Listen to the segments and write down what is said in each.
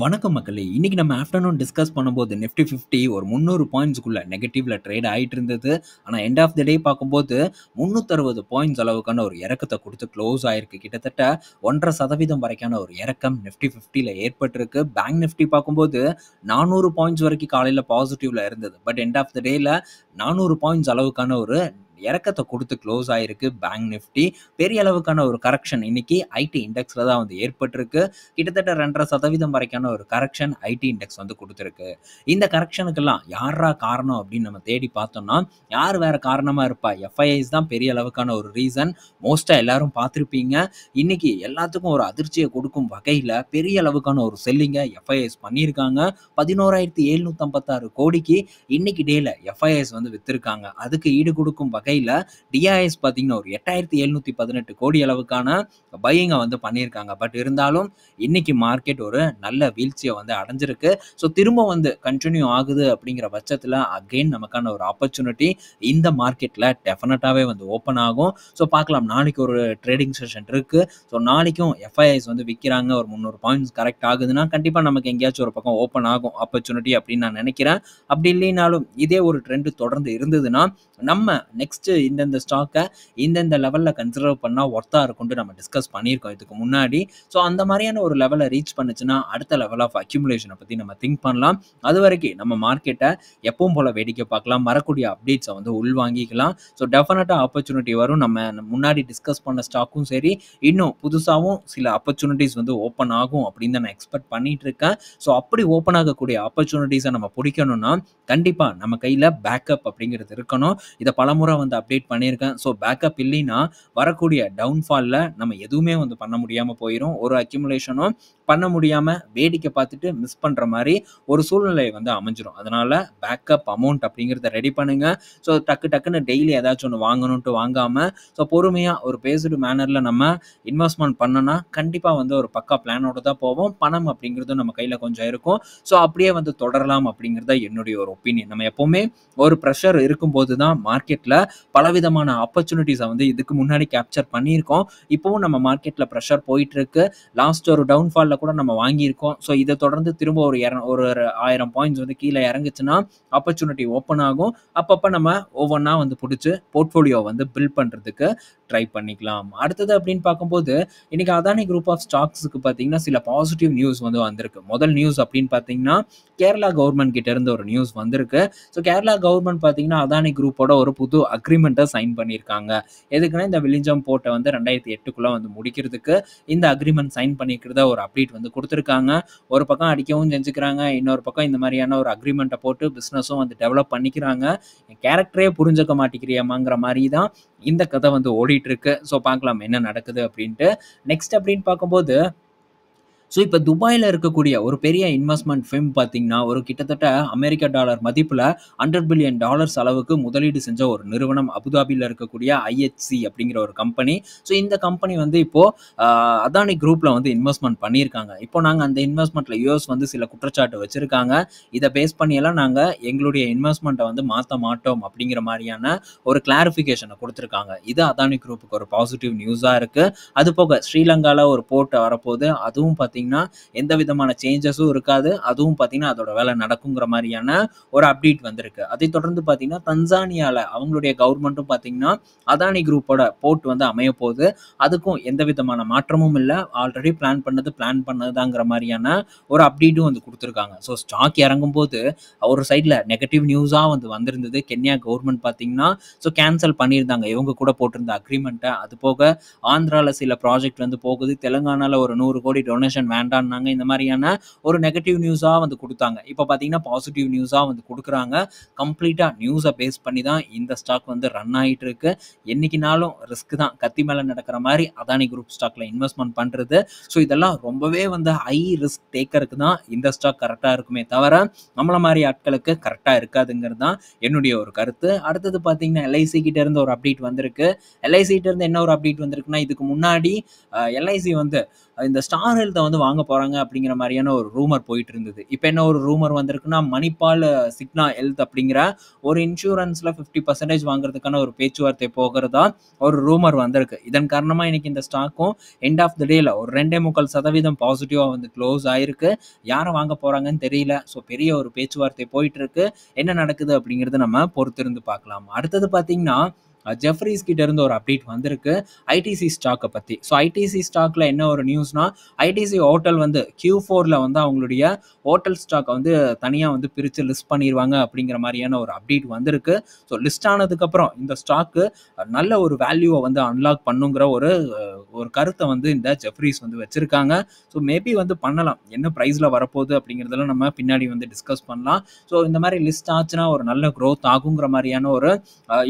வணக்கம் மக்களே இன்னைக்கு நம்ம ஆஃப்டர்நூன் டிஸ்கஸ் பண்ணும்போது நிஃப்டி ஃபிஃப்டி ஒரு முந்நூறு பாயிண்ட்ஸ்க்குள்ளே நெகட்டிவில் ட்ரேட் ஆகிட்டு இருந்தது ஆனால் எண்ட் ஆஃப் த டே பார்க்கும்போது முந்நூற்றறுபது பாயிண்ட்ஸ் அளவுக்கான ஒரு இறக்கத்தை கொடுத்து க்ளோஸ் ஆகிருக்கு கிட்டத்தட்ட ஒன்றரை சதவீதம் வரைக்கான ஒரு இறக்கம் நிஃப்டி ஃபிஃப்டியில் ஏற்பட்டிருக்கு பேங்க் நிஃப்டி பார்க்கும்போது நானூறு பாயிண்ட்ஸ் வரைக்கும் காலையில் பாசிட்டிவில் இருந்தது பட் எண்ட் ஆஃப் த டேயில் நானூறு பாயிண்ட்ஸ் அளவுக்கான ஒரு இறக்கத்தை கொடுத்து க்ளோஸ் ஆகிருக்கு பேங்க் நிஃப்டி பெரிய அளவுக்கான ஒரு கரெக்ஷன் இன்னைக்கு ஐடி இண்டெக்ஸில் தான் வந்து ஏற்பட்டிருக்கு கிட்டத்தட்ட ரெண்டரை சதவீதம் வரைக்கான ஒரு கரெக்ஷன் ஐடி இண்டெக்ஸ் வந்து கொடுத்துருக்கு இந்த கரெக்ஷனுக்கெல்லாம் யாரா காரணம் அப்படின்னு நம்ம தேடி பார்த்தோம்னா யார் வேற காரணமாக இருப்பா எஃப்ஐஐஸ் தான் பெரிய அளவுக்கான ஒரு ரீசன் மோஸ்ட்டாக எல்லாரும் பார்த்துருப்பீங்க இன்னைக்கு எல்லாத்துக்கும் ஒரு அதிர்ச்சியை கொடுக்கும் வகையில் பெரிய அளவுக்கான ஒரு செல்லிங்கை எஃப்ஐஎஸ் பண்ணியிருக்காங்க பதினோராயிரத்தி எழுநூற்றம்பத்தாறு கோடிக்கு இன்னைக்கு டேல எஃப்ஐஎஸ் வந்து விற்றுருக்காங்க அதுக்கு ஈடு கொடுக்கும் வகை வகையில் டிஐஎஸ் பார்த்தீங்கன்னா ஒரு எட்டாயிரத்தி எழுநூற்றி பதினெட்டு கோடி அளவுக்கான பையங்கை வந்து பண்ணியிருக்காங்க பட் இருந்தாலும் இன்னைக்கு மார்க்கெட் ஒரு நல்ல வீழ்ச்சியை வந்து அடைஞ்சிருக்கு ஸோ திரும்ப வந்து கண்டினியூ ஆகுது அப்படிங்கிற பட்சத்தில் அகெயின் நமக்கான ஒரு ஆப்பர்ச்சுனிட்டி இந்த மார்க்கெட்டில் டெஃபினட்டாகவே வந்து ஓப்பன் ஆகும் ஸோ பார்க்கலாம் நாளைக்கு ஒரு ட்ரேடிங் செஷன் இருக்குது ஸோ நாளைக்கும் எஃப்ஐஐஸ் வந்து விற்கிறாங்க ஒரு முந்நூறு பாயிண்ட்ஸ் கரெக்ட் ஆகுதுன்னா கண்டிப்பாக நமக்கு எங்கேயாச்சும் ஒரு பக்கம் ஓப்பன் ஆகும் ஆப்பர்ச்சுனிட்டி அப்படின்னு நான் நினைக்கிறேன் அப்படி இல்லைனாலும் இதே ஒரு ட்ரெண்டு தொடர்ந்து இருந்ததுன்னா நம்ம நெக்ஸ்ட் நெக்ஸ்ட் இந்தந்த ஸ்டாக்கை இந்தந்த லெவலில் கன்சிடர் பண்ணால் ஒர்த்தாக இருக்கும்னு நம்ம டிஸ்கஸ் பண்ணியிருக்கோம் இதுக்கு முன்னாடி ஸோ அந்த மாதிரியான ஒரு லெவலை ரீச் பண்ணுச்சுன்னா அடுத்த லெவல் ஆஃப் அக்யூமுலேஷனை பற்றி நம்ம திங்க் பண்ணலாம் அது வரைக்கும் நம்ம மார்க்கெட்டை எப்பவும் போல் வேடிக்கை பார்க்கலாம் மறக்கூடிய அப்டேட்ஸை வந்து உள்வாங்கிக்கலாம் ஸோ டெஃபினட்டாக ஆப்பர்ச்சுனிட்டி வரும் நம்ம முன்னாடி டிஸ்கஸ் பண்ண ஸ்டாக்கும் சரி இன்னும் புதுசாகவும் சில ஆப்பர்ச்சுனிட்டிஸ் வந்து ஓப்பன் ஆகும் அப்படின்னு நான் எக்ஸ்பெக்ட் பண்ணிட்டு இருக்கேன் ஸோ அப்படி ஓப்பன் ஆகக்கூடிய ஆப்பர்ச்சுனிட்டிஸை நம்ம பிடிக்கணும்னா கண்டிப்பாக நம்ம கையில் பேக்கப் அப்படிங்கிறது இருக்கணும் இதை பலமுறை வந்து வந்து அப்டேட் பண்ணியிருக்கேன் ஸோ பேக்கப் இல்லைன்னா வரக்கூடிய டவுன்ஃபாலில் நம்ம எதுவுமே வந்து பண்ண முடியாமல் போயிடும் ஒரு அக்யூமுலேஷனும் பண்ண முடியாமல் வேடிக்கை பார்த்துட்டு மிஸ் பண்ணுற மாதிரி ஒரு சூழ்நிலை வந்து அமைஞ்சிடும் அதனால் பேக்கப் அமௌண்ட் அப்படிங்கிறத ரெடி பண்ணுங்கள் ஸோ டக்கு டக்குன்னு டெய்லி ஏதாச்சும் ஒன்று வாங்கணுன்ட்டு வாங்காமல் ஸோ பொறுமையாக ஒரு பேசுடு மேனரில் நம்ம இன்வெஸ்ட்மெண்ட் பண்ணோன்னா கண்டிப்பாக வந்து ஒரு பக்கா பிளானோட தான் போவோம் பணம் அப்படிங்கிறதும் நம்ம கையில் கொஞ்சம் இருக்கும் ஸோ அப்படியே வந்து தொடரலாம் அப்படிங்கிறத என்னுடைய ஒரு ஒப்பீனியன் நம்ம எப்போவுமே ஒரு ப்ரெஷர் இருக்கும்போது தான் மார்க்கெட்டில் பலவிதமான ஆப்பர்ச்சுனிட்டிஸை வந்து இதுக்கு முன்னாடி கேப்சர் பண்ணியிருக்கோம் இப்போவும் நம்ம மார்க்கெட்டில் ப்ரெஷர் போயிட்டுருக்கு லாஸ்ட் ஒரு டவுன்ஃபாலில் கூட நம்ம வாங்கியிருக்கோம் ஸோ இதை தொடர்ந்து திரும்ப ஒரு இற ஒரு ஆயிரம் பாயிண்ட்ஸ் வந்து கீழே இறங்குச்சுன்னா ஆப்பர்ச்சுனிட்டி ஓப்பன் ஆகும் அப்பப்போ நம்ம ஒவ்வொன்றா வந்து பிடிச்சி போர்ட்ஃபோலியோ வந்து பில்ட் பண்ணுறதுக்கு ட்ரை பண்ணிக்கலாம் அடுத்தது அப்படின்னு பார்க்கும்போது இன்னைக்கு அதானி குரூப் ஆஃப் ஸ்டாக்ஸுக்கு பார்த்தீங்கன்னா சில பாசிட்டிவ் நியூஸ் வந்து வந்திருக்கு முதல் நியூஸ் அப்படின்னு பார்த்தீங்கன்னா கேரளா கவர்மெண்ட் கிட்ட இருந்து ஒரு நியூஸ் வந்திருக்கு ஸோ கேரளா கவர்மெண்ட் பார்த்தீங்கன்னா அதானி குரூப்போட ஒரு புது அக்ரிமெண்ட்டை சைன் பண்ணியிருக்காங்க எதுக்குன்னா இந்த வில்லிஞ்சம் போட்டை வந்து ரெண்டாயிரத்தி எட்டுக்குள்ளே வந்து முடிக்கிறதுக்கு இந்த அக்ரிமெண்ட் சைன் பண்ணிக்கிறத ஒரு அப்டேட் வந்து கொடுத்துருக்காங்க ஒரு பக்கம் அடிக்கவும் செஞ்சுக்கிறாங்க இன்னொரு பக்கம் இந்த மாதிரியான ஒரு அக்ரிமெண்ட்டை போட்டு பிஸ்னஸும் வந்து டெவலப் பண்ணிக்கிறாங்க கேரக்டரே புரிஞ்சுக்க மாட்டேங்கிறியமாங்கிற மாதிரி தான் இந்த கதை வந்து ஓடிட்டு இருக்கு ஸோ பார்க்கலாம் என்ன நடக்குது அப்படின்ட்டு நெக்ஸ்ட் அப்படின்னு பார்க்கும்போது ஸோ இப்போ துபாயில் இருக்கக்கூடிய ஒரு பெரிய இன்வெஸ்ட்மெண்ட் ஃபிம் பார்த்தீங்கன்னா ஒரு கிட்டத்தட்ட அமெரிக்க டாலர் மதிப்பில் ஹண்ட்ரட் பில்லியன் டாலர்ஸ் அளவுக்கு முதலீடு செஞ்ச ஒரு நிறுவனம் அபுதாபியில் இருக்கக்கூடிய ஐஎச்சி அப்படிங்கிற ஒரு கம்பெனி ஸோ இந்த கம்பெனி வந்து இப்போது அதானி குரூப்பில் வந்து இன்வெஸ்ட்மெண்ட் பண்ணியிருக்காங்க இப்போ நாங்கள் அந்த இன்வெஸ்ட்மெண்ட்டில் யூஎஸ் வந்து சில குற்றச்சாட்டு வச்சுருக்காங்க இதை பேஸ் பண்ணியெல்லாம் நாங்கள் எங்களுடைய இன்வெஸ்ட்மெண்ட்டை வந்து மாற்ற மாட்டோம் அப்படிங்கிற மாதிரியான ஒரு கிளாரிஃபிகேஷனை கொடுத்துருக்காங்க இது அதானி குரூப்புக்கு ஒரு பாசிட்டிவ் நியூஸாக இருக்குது அது போக ஸ்ரீலங்காவில் ஒரு போர்ட்டை வரப்போது அதுவும் பார்த்து பார்த்தீங்கன்னா எந்த விதமான சேஞ்சஸும் இருக்காது அதுவும் பார்த்தீங்கன்னா அதோட வேலை நடக்குங்கிற மாதிரியான ஒரு அப்டேட் வந்திருக்கு அதை தொடர்ந்து பார்த்தீங்கன்னா தன்சானியாவில் அவங்களுடைய கவர்மெண்ட்டும் பார்த்தீங்கன்னா அதானி குரூப்போட போர்ட் வந்து அமைய போகுது அதுக்கும் எந்த விதமான மாற்றமும் இல்லை ஆல்ரெடி பிளான் பண்ணது பிளான் பண்ணதாங்கிற மாதிரியான ஒரு அப்டேட்டும் வந்து கொடுத்துருக்காங்க ஸோ ஸ்டாக் இறங்கும் போது ஒரு சைடில் நெகட்டிவ் நியூஸாக வந்து வந்திருந்தது கென்யா கவர்மெண்ட் பார்த்தீங்கன்னா ஸோ கேன்சல் பண்ணியிருந்தாங்க இவங்க கூட போட்டிருந்த அக்ரிமெண்ட்டை அது போக ஆந்திராவில் சில ப்ராஜெக்ட் வந்து போகுது தெலுங்கானாவில் ஒரு நூறு கோடி டொனேஷன் கமிஷன் வேண்டான்னாங்க இந்த மாதிரியான ஒரு நெகட்டிவ் நியூஸாக வந்து கொடுத்தாங்க இப்போ பார்த்தீங்கன்னா பாசிட்டிவ் நியூஸாக வந்து கொடுக்குறாங்க கம்ப்ளீட்டாக நியூஸை பேஸ் பண்ணி தான் இந்த ஸ்டாக் வந்து ரன் ஆகிட்டு இருக்கு என்னைக்குனாலும் ரிஸ்க் தான் கத்தி மேலே நடக்கிற மாதிரி அதானி குரூப் ஸ்டாக்ல இன்வெஸ்ட்மெண்ட் பண்ணுறது ஸோ இதெல்லாம் ரொம்பவே வந்து ஹை ரிஸ்க் டேக்கருக்கு தான் இந்த ஸ்டாக் கரெக்டாக இருக்குமே தவிர நம்மள மாதிரி ஆட்களுக்கு கரெக்டாக இருக்காதுங்கிறது தான் என்னுடைய ஒரு கருத்து அடுத்தது பார்த்தீங்கன்னா எல்ஐசி கிட்ட இருந்து ஒரு அப்டேட் வந்திருக்கு எல்ஐசி கிட்ட இருந்து என்ன ஒரு அப்டேட் வந்திருக்குன்னா இதுக்கு முன்னாடி எல்ஐசி வந்து இந்த ஸ்டார் ஹெல்த்தை வந்து வாங்க போகிறாங்க அப்படிங்கிற மாதிரியான ஒரு ரூமர் போயிட்டு இருந்தது இப்போ என்ன ஒரு ரூமர் வந்திருக்குன்னா மணிப்பால் சிக்னா ஹெல்த் அப்படிங்கிற ஒரு இன்சூரன்ஸில் ஃபிஃப்டி பர்சன்டேஜ் வாங்குறதுக்கான ஒரு பேச்சுவார்த்தை போகிறதா ஒரு ரூமர் வந்திருக்கு இதன் காரணமாக இன்னைக்கு இந்த ஸ்டாக்கும் எண்ட் ஆஃப் த டேல ஒரு ரெண்டே முக்கால் சதவீதம் பாசிட்டிவாக வந்து க்ளோஸ் ஆயிருக்கு யாரை வாங்க போகிறாங்கன்னு தெரியல ஸோ பெரிய ஒரு பேச்சுவார்த்தை போயிட்டு இருக்கு என்ன நடக்குது அப்படிங்கிறது நம்ம பொறுத்திருந்து பார்க்கலாம் அடுத்தது பார்த்தீங்கன்னா ஜெஃப்ரிஸ் கிட்ட இருந்து ஒரு அப்டேட் வந்திருக்கு ஐடிசி ஸ்டாக்கை பற்றி ஸோ ஐடிசி ஸ்டாக்ல என்ன ஒரு நியூஸ்னா ஐடிசி ஹோட்டல் வந்து கியூ ஃபோரில் வந்து அவங்களுடைய ஹோட்டல் ஸ்டாக் வந்து தனியாக வந்து பிரித்து லிஸ்ட் பண்ணிடுவாங்க அப்படிங்கிற மாதிரியான ஒரு அப்டேட் வந்திருக்கு ஸோ லிஸ்ட் ஆனதுக்கப்புறம் இந்த ஸ்டாக்கு நல்ல ஒரு வேல்யூவை வந்து அன்லாக் பண்ணுங்கிற ஒரு ஒரு கருத்தை வந்து இந்த ஜெஃப்ரிஸ் வந்து வச்சிருக்காங்க ஸோ மேபி வந்து பண்ணலாம் என்ன ப்ரைஸில் வரப்போகுது அப்படிங்கிறதெல்லாம் நம்ம பின்னாடி வந்து டிஸ்கஸ் பண்ணலாம் ஸோ இந்த மாதிரி லிஸ்ட் ஆச்சுன்னா ஒரு நல்ல க்ரோத் ஆகுங்கிற மாதிரியான ஒரு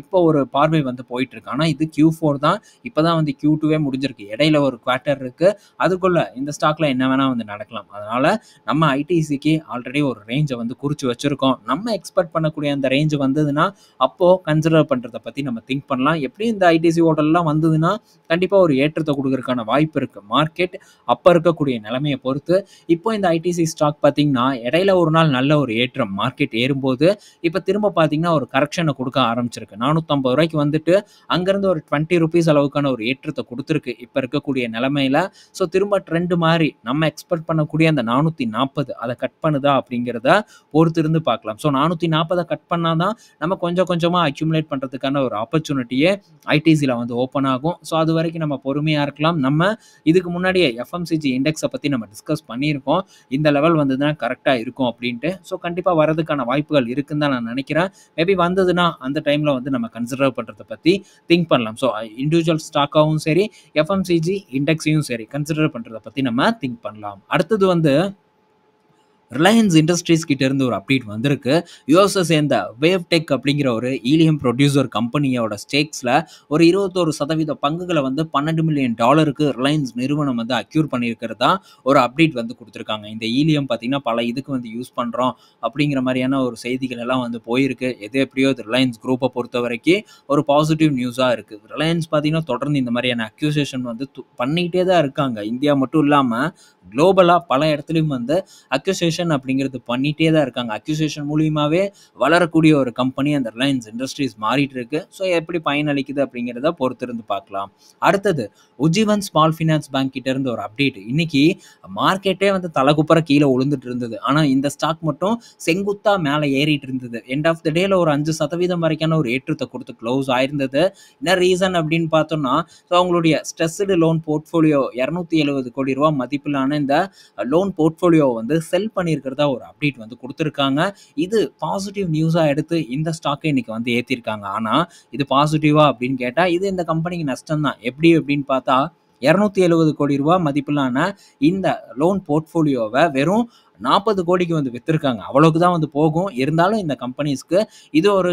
இப்போ ஒரு பார்வை வந்து போயிட்டு இருக்கு ஆனால் இது கியூ ஃபோர் தான் இப்போ தான் வந்து கியூ டூவே முடிஞ்சிருக்கு இடையில ஒரு குவார்ட்டர் இருக்கு அதுக்குள்ள இந்த ஸ்டாக்ல என்ன வேணா வந்து நடக்கலாம் அதனால நம்ம ஐடிசிக்கு ஆல்ரெடி ஒரு ரேஞ்சை வந்து குறிச்சு வச்சிருக்கோம் நம்ம எக்ஸ்பெக்ட் பண்ணக்கூடிய அந்த ரேஞ்சு வந்ததுன்னா அப்போ கன்சிடர் பண்றதை பத்தி நம்ம திங்க் பண்ணலாம் எப்படி இந்த ஐடிசி ஹோட்டல்லாம் வந்ததுன்னா கண்டிப்பா ஒரு ஏற்றத்தை லாபத்தை கொடுக்கறதுக்கான வாய்ப்பு இருக்கு மார்க்கெட் அப்ப இருக்கக்கூடிய நிலைமையை பொறுத்து இப்போ இந்த ஐடிசி ஸ்டாக் பார்த்தீங்கன்னா இடையில ஒரு நாள் நல்ல ஒரு ஏற்றம் மார்க்கெட் ஏறும்போது இப்போ திரும்ப பாத்தீங்கன்னா ஒரு கரெக்ஷனை கொடுக்க ஆரம்பிச்சிருக்கு நானூற்றம்பது ரூபாய்க்கு வந்துட்டு அங்கிருந்து ஒரு டுவெண்ட்டி ருபீஸ் அளவுக்கான ஒரு ஏற்றத்தை கொடுத்துருக்கு இப்போ இருக்கக்கூடிய நிலமையில ஸோ திரும்ப ட்ரெண்ட் மாதிரி நம்ம எக்ஸ்பெக்ட் பண்ணக்கூடிய அந்த நானூற்றி நாற்பது அதை கட் பண்ணுதா அப்படிங்கிறத பொறுத்திருந்து பார்க்கலாம் ஸோ நானூத்தி நாற்பதை கட் பண்ணாதான் நம்ம கொஞ்சம் கொஞ்சமா அக்யூமுலேட் பண்றதுக்கான ஒரு ஆப்பர்ச்சுனிட்டியே ஐடிசியில வந்து ஓப்பன் ஆகும் ஸோ அது வரைக்கும் நம்ம பொறுமையாக கம்மியாக இருக்கலாம் நம்ம இதுக்கு முன்னாடியே எஃப்எம்சிஜி இண்டெக்ஸை பற்றி நம்ம டிஸ்கஸ் பண்ணியிருக்கோம் இந்த லெவல் வந்ததுன்னா கரெக்டாக இருக்கும் அப்படின்ட்டு ஸோ கண்டிப்பாக வரதுக்கான வாய்ப்புகள் இருக்குன்னு தான் நான் நினைக்கிறேன் மேபி வந்ததுன்னா அந்த டைமில் வந்து நம்ம கன்சிடர் பண்ணுறதை பற்றி திங்க் பண்ணலாம் ஸோ இண்டிவிஜுவல் ஸ்டாக்காகவும் சரி எஃப்எம்சிஜி இண்டெக்ஸையும் சரி கன்சிடர் பண்ணுறதை பற்றி நம்ம திங்க் பண்ணலாம் அடுத்தது வந்து ரிலையன்ஸ் இண்டஸ்ட்ரீஸ் கிட்டேருந்து ஒரு அப்டேட் வந்திருக்கு யூஎஸ்ஸை சேர்ந்த வேவ் டெக் அப்படிங்கிற ஒரு ஈலியம் ப்ரொடியூசர் கம்பெனியோட ஸ்டேக்ஸில் ஒரு இருபத்தோரு சதவீத பங்குகளை வந்து பன்னெண்டு மில்லியன் டாலருக்கு ரிலையன்ஸ் நிறுவனம் வந்து அக்யூர் பண்ணியிருக்கிறதா ஒரு அப்டேட் வந்து கொடுத்துருக்காங்க இந்த ஈலியம் பார்த்தீங்கன்னா பல இதுக்கு வந்து யூஸ் பண்ணுறோம் அப்படிங்கிற மாதிரியான ஒரு செய்திகள் எல்லாம் வந்து போயிருக்கு எது எப்படியோ ரிலையன்ஸ் குரூப்பை பொறுத்த வரைக்கும் ஒரு பாசிட்டிவ் நியூஸாக இருக்குது ரிலையன்ஸ் பார்த்தீங்கன்னா தொடர்ந்து இந்த மாதிரியான அக்யூசேஷன் வந்து பண்ணிக்கிட்டே தான் இருக்காங்க இந்தியா மட்டும் இல்லாமல் குளோபலாக பல இடத்துலையும் வந்து அக்யூசேஷன் அக்யூசேஷன் அப்படிங்கிறது பண்ணிட்டே தான் இருக்காங்க அக்யூசேஷன் மூலியமாகவே வளரக்கூடிய ஒரு கம்பெனி அந்த ரிலையன்ஸ் இண்டஸ்ட்ரீஸ் மாறிட்டு இருக்கு ஸோ எப்படி பயனளிக்குது அப்படிங்கிறத பொறுத்திருந்து பார்க்கலாம் அடுத்தது உஜ்ஜீவன் ஸ்மால் ஃபினான்ஸ் பேங்க் கிட்ட இருந்து ஒரு அப்டேட் இன்னைக்கு மார்க்கெட்டே வந்து தலைக்குப்புற கீழே விழுந்துட்டு இருந்தது ஆனால் இந்த ஸ்டாக் மட்டும் செங்குத்தா மேலே ஏறிட்டு இருந்தது எண்ட் ஆஃப் த டேல ஒரு அஞ்சு சதவீதம் வரைக்கான ஒரு ஏற்றத்தை கொடுத்து க்ளோஸ் ஆயிருந்தது என்ன ரீசன் அப்படின்னு பார்த்தோம்னா ஸோ அவங்களுடைய ஸ்ட்ரெஸ்டு லோன் போர்ட்ஃபோலியோ இரநூத்தி எழுபது கோடி ரூபா மதிப்பிலான இந்த லோன் போர்ட்ஃபோலியோ வந்து செல் பண்ணி பண்ணியிருக்கிறதா ஒரு அப்டேட் வந்து கொடுத்துருக்காங்க இது பாசிட்டிவ் நியூஸாக எடுத்து இந்த ஸ்டாக்கை இன்னைக்கு வந்து ஏற்றிருக்காங்க ஆனால் இது பாசிட்டிவா அப்படின்னு கேட்டால் இது இந்த கம்பெனிக்கு நஷ்டம் தான் எப்படி அப்படின்னு பார்த்தா இரநூத்தி எழுபது கோடி ரூபா மதிப்பிலான இந்த லோன் போர்ட்ஃபோலியோவை வெறும் நாற்பது கோடிக்கு வந்து விற்றுருக்காங்க அவ்வளோக்கு தான் வந்து போகும் இருந்தாலும் இந்த கம்பெனிஸ்க்கு இது ஒரு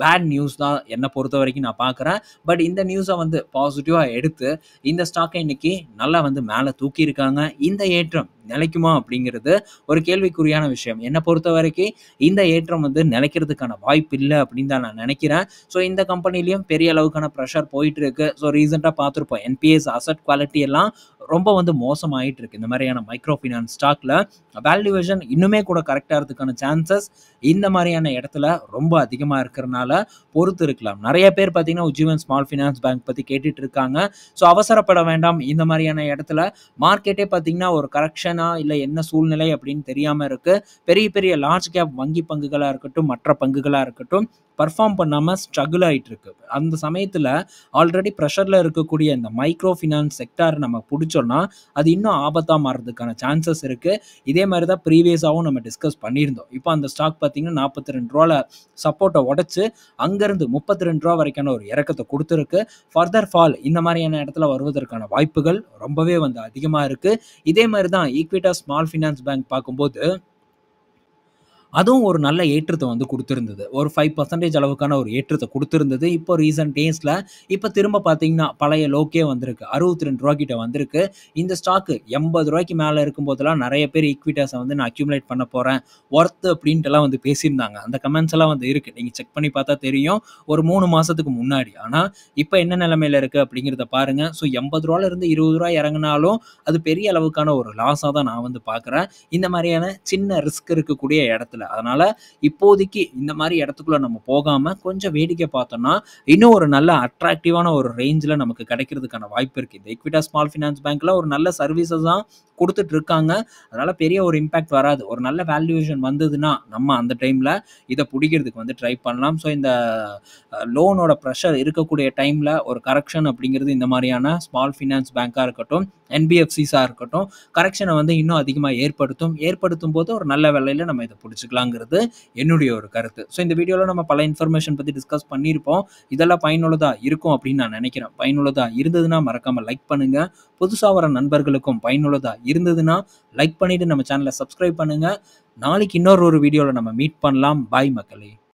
பேட் நியூஸ் தான் என்னை பொறுத்த வரைக்கும் நான் பார்க்குறேன் பட் இந்த நியூஸை வந்து பாசிட்டிவாக எடுத்து இந்த ஸ்டாக்கை இன்னைக்கு நல்லா வந்து மேலே தூக்கியிருக்காங்க இந்த ஏற்றம் நிலைக்குமா அப்படிங்கிறது ஒரு கேள்விக்குறியான விஷயம் என்னை பொறுத்த வரைக்கும் இந்த ஏற்றம் வந்து நிலைக்கிறதுக்கான வாய்ப்பு இல்லை அப்படின்னு தான் நான் நினைக்கிறேன் ஸோ இந்த கம்பெனிலையும் பெரிய அளவுக்கான ப்ரெஷர் போயிட்டு இருக்கு ஸோ ரீசெண்டாக பார்த்துருப்போம் என்பிஎஸ் அசட் குவாலிட்டி எல்லாம் ரொம்ப வந்து மோசமாயிட்டு இருக்கு இந்த மாதிரியான மைக்ரோ ஃபினான்ஸ் ஸ்டாக்ல வேல்யூவேஷன் இன்னுமே கூட கரெக்டாக இருக்கிறதுக்கான சான்சஸ் இந்த மாதிரியான இடத்துல ரொம்ப அதிகமாக இருக்கிறனால பொறுத்து இருக்கலாம் நிறைய பேர் பார்த்தீங்கன்னா உஜ்ஜீவன் ஸ்மால் ஃபினான்ஸ் பேங்க் பற்றி கேட்டுட்டு இருக்காங்க ஸோ அவசரப்பட வேண்டாம் இந்த மாதிரியான இடத்துல மார்க்கெட்டே பார்த்தீங்கன்னா ஒரு கரெக்ஷனா இல்லை என்ன சூழ்நிலை அப்படின்னு தெரியாமல் இருக்கு பெரிய பெரிய லார்ஜ் கேப் வங்கி பங்குகளாக இருக்கட்டும் மற்ற பங்குகளாக இருக்கட்டும் பர்ஃபார்ம் பண்ணாமல் ஸ்ட்ரகிள் ஆகிட்டு இருக்கு அந்த சமயத்தில் ஆல்ரெடி ப்ரெஷரில் இருக்கக்கூடிய இந்த மைக்ரோ ஃபினான்ஸ் செக்டார் நம்ம பிடிச்சோன்னா அது இன்னும் ஆபத்தாக மாறுறதுக்கான சான்சஸ் இருக்குது இதே மாதிரி தான் ப்ரீவியஸாகவும் நம்ம டிஸ்கஸ் பண்ணியிருந்தோம் இப்போ அந்த ஸ்டாக் பார்த்தீங்கன்னா நாற்பத்தி ரெண்டு ரூபாவில் சப்போர்ட்டை உடச்சி அங்கேருந்து முப்பத்தி ரெண்டு ரூபா வரைக்கான ஒரு இறக்கத்தை கொடுத்துருக்கு ஃபர்தர் ஃபால் இந்த மாதிரியான இடத்துல வருவதற்கான வாய்ப்புகள் ரொம்பவே வந்து அதிகமாக இருக்குது இதே மாதிரி தான் ஈக்விட்டா ஸ்மால் ஃபினான்ஸ் பேங்க் பார்க்கும்போது அதுவும் ஒரு நல்ல ஏற்றத்தை வந்து கொடுத்துருந்தது ஒரு ஃபைவ் பர்சன்டேஜ் அளவுக்கான ஒரு ஏற்றத்தை கொடுத்துருந்தது இப்போ ரீசன்ட் டேஸில் இப்போ திரும்ப பார்த்தீங்கன்னா பழைய லோக்கே வந்திருக்கு அறுபத்தி ரெண்டு ரூபாய்க்கிட்ட வந்திருக்கு இந்த ஸ்டாக்கு எண்பது ரூபாய்க்கு மேலே இருக்கும்போதெல்லாம் நிறைய பேர் ஈக்விட்டாஸை வந்து நான் அக்யூமுலேட் பண்ண போகிறேன் ஒர்த்து அப்படின்ட்டுலாம் வந்து பேசியிருந்தாங்க அந்த கமெண்ட்ஸ் எல்லாம் வந்து இருக்குது நீங்கள் செக் பண்ணி பார்த்தா தெரியும் ஒரு மூணு மாதத்துக்கு முன்னாடி ஆனால் இப்போ என்ன நிலமையில இருக்குது அப்படிங்கிறத பாருங்கள் ஸோ எண்பது ரூபாலேருந்து இருபது ரூபா இறங்கினாலும் அது பெரிய அளவுக்கான ஒரு லாஸாக தான் நான் வந்து பார்க்குறேன் இந்த மாதிரியான சின்ன ரிஸ்க் இருக்கக்கூடிய இடத்துல இல்லை அதனால இப்போதைக்கு இந்த மாதிரி இடத்துக்குள்ள நம்ம போகாம கொஞ்சம் வேடிக்கை பார்த்தோம்னா இன்னும் ஒரு நல்ல அட்ராக்டிவான ஒரு ரேஞ்சில் நமக்கு கிடைக்கிறதுக்கான வாய்ப்பு இருக்கு இந்த எக்விட்டா ஸ்மால் ஃபினான்ஸ் பேங்க்ல ஒரு நல்ல சர்வீசஸ் தான் கொடுத்துட்டு இருக்காங்க அதனால பெரிய ஒரு இம்பாக்ட் வராது ஒரு நல்ல வேல்யூவேஷன் வந்ததுன்னா நம்ம அந்த டைம்ல இதை பிடிக்கிறதுக்கு வந்து ட்ரை பண்ணலாம் ஸோ இந்த லோனோட ப்ரெஷர் இருக்கக்கூடிய டைமில் ஒரு கரெக்ஷன் அப்படிங்கிறது இந்த மாதிரியான ஸ்மால் ஃபினான்ஸ் பேங்காக இருக்கட்டும் என்பிஎஃப்சிஸாக இருக்கட்டும் கரெக்ஷனை வந்து இன்னும் அதிகமாக ஏற்படுத்தும் ஏற்படுத்தும் போது ஒரு நல்ல வேலையில் நம்ம இதை பிடிச்சிக்கலாங்கிறது என்னுடைய ஒரு கருத்து ஸோ இந்த வீடியோவில் நம்ம பல இன்ஃபர்மேஷன் பற்றி டிஸ்கஸ் பண்ணியிருப்போம் இதெல்லாம் பயனுள்ளதாக இருக்கும் அப்படின்னு நான் நினைக்கிறேன் பயனுள்ளதாக இருந்ததுன்னா மறக்காமல் லைக் பண்ணுங்கள் புதுசாக வர நண்பர்களுக்கும் பயனுள்ளதாக இருந்ததுன்னா லைக் பண்ணிவிட்டு நம்ம சேனலை சப்ஸ்கிரைப் பண்ணுங்கள் நாளைக்கு இன்னொரு ஒரு வீடியோவில் நம்ம மீட் பண்ணலாம் பாய் மக்களே